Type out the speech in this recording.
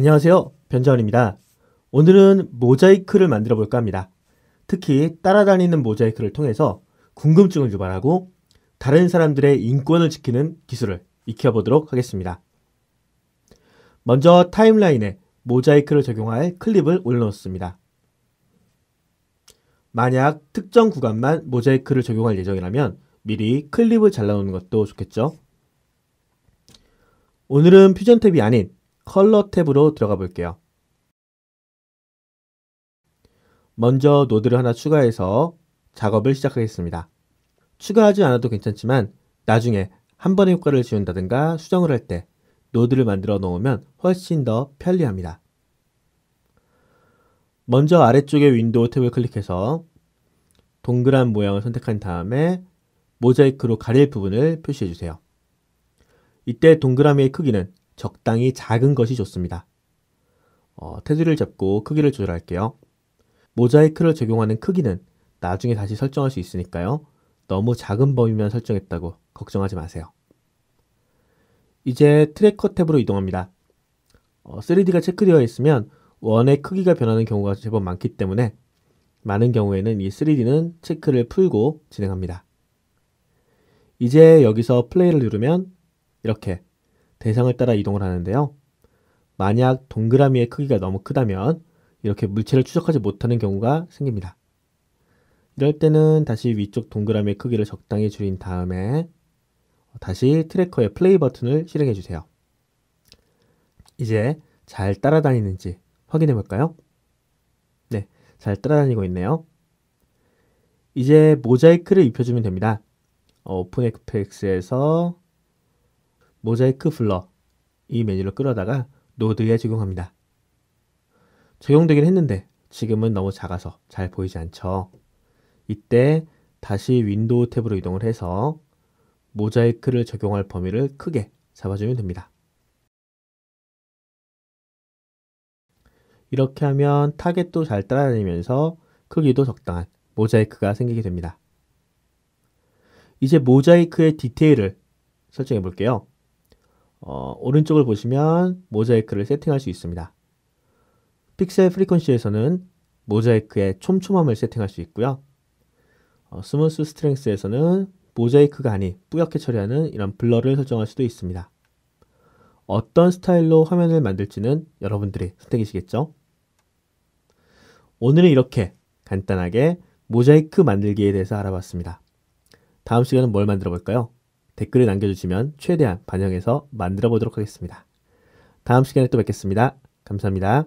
안녕하세요. 변자원입니다. 오늘은 모자이크를 만들어 볼까 합니다. 특히 따라다니는 모자이크를 통해서 궁금증을 유발하고 다른 사람들의 인권을 지키는 기술을 익혀보도록 하겠습니다. 먼저 타임라인에 모자이크를 적용할 클립을 올려놓습니다. 만약 특정 구간만 모자이크를 적용할 예정이라면 미리 클립을 잘라놓는 것도 좋겠죠. 오늘은 퓨전 탭이 아닌 컬러 탭으로 들어가 볼게요. 먼저 노드를 하나 추가해서 작업을 시작하겠습니다. 추가하지 않아도 괜찮지만 나중에 한 번의 효과를 지운다든가 수정을 할 때 노드를 만들어 놓으면 훨씬 더 편리합니다. 먼저 아래쪽에 윈도우 탭을 클릭해서 동그란 모양을 선택한 다음에 모자이크로 가릴 부분을 표시해주세요. 이때 동그라미의 크기는 적당히 작은 것이 좋습니다. 어, 테두리를 잡고 크기를 조절할게요. 모자이크를 적용하는 크기는 나중에 다시 설정할 수 있으니까요. 너무 작은 범위만 설정했다고 걱정하지 마세요. 이제 트래커 탭으로 이동합니다. 어, 3D가 체크되어 있으면 원의 크기가 변하는 경우가 제법 많기 때문에 많은 경우에는 이 3D는 체크를 풀고 진행합니다. 이제 여기서 플레이를 누르면 이렇게 대상을 따라 이동을 하는데요. 만약 동그라미의 크기가 너무 크다면 이렇게 물체를 추적하지 못하는 경우가 생깁니다. 이럴 때는 다시 위쪽 동그라미의 크기를 적당히 줄인 다음에 다시 트래커의 플레이 버튼을 실행해 주세요. 이제 잘 따라다니는지 확인해 볼까요? 네, 잘 따라다니고 있네요. 이제 모자이크를 입혀주면 됩니다. 오픈 FX에서 모자이크 블러 이 메뉴를 끌어다가 노드에 적용합니다. 적용되긴 했는데 지금은 너무 작아서 잘 보이지 않죠. 이때 다시 윈도우 탭으로 이동을 해서 모자이크를 적용할 범위를 크게 잡아주면 됩니다. 이렇게 하면 타겟도 잘 따라다니면서 크기도 적당한 모자이크가 생기게 됩니다. 이제 모자이크의 디테일을 설정해 볼게요. 어, 오른쪽을 보시면 모자이크를 세팅할 수 있습니다. 픽셀 프리퀀시에서는 모자이크의 촘촘함을 세팅할 수 있고요. 어, 스무스 스트렝스에서는 모자이크가 아닌 뿌옇게 처리하는 이런 블러를 설정할 수도 있습니다. 어떤 스타일로 화면을 만들지는 여러분들이 선택이시겠죠? 오늘은 이렇게 간단하게 모자이크 만들기에 대해서 알아봤습니다. 다음 시간은 뭘 만들어 볼까요? 댓글을 남겨주시면 최대한 반영해서 만들어 보도록 하겠습니다. 다음 시간에 또 뵙겠습니다. 감사합니다.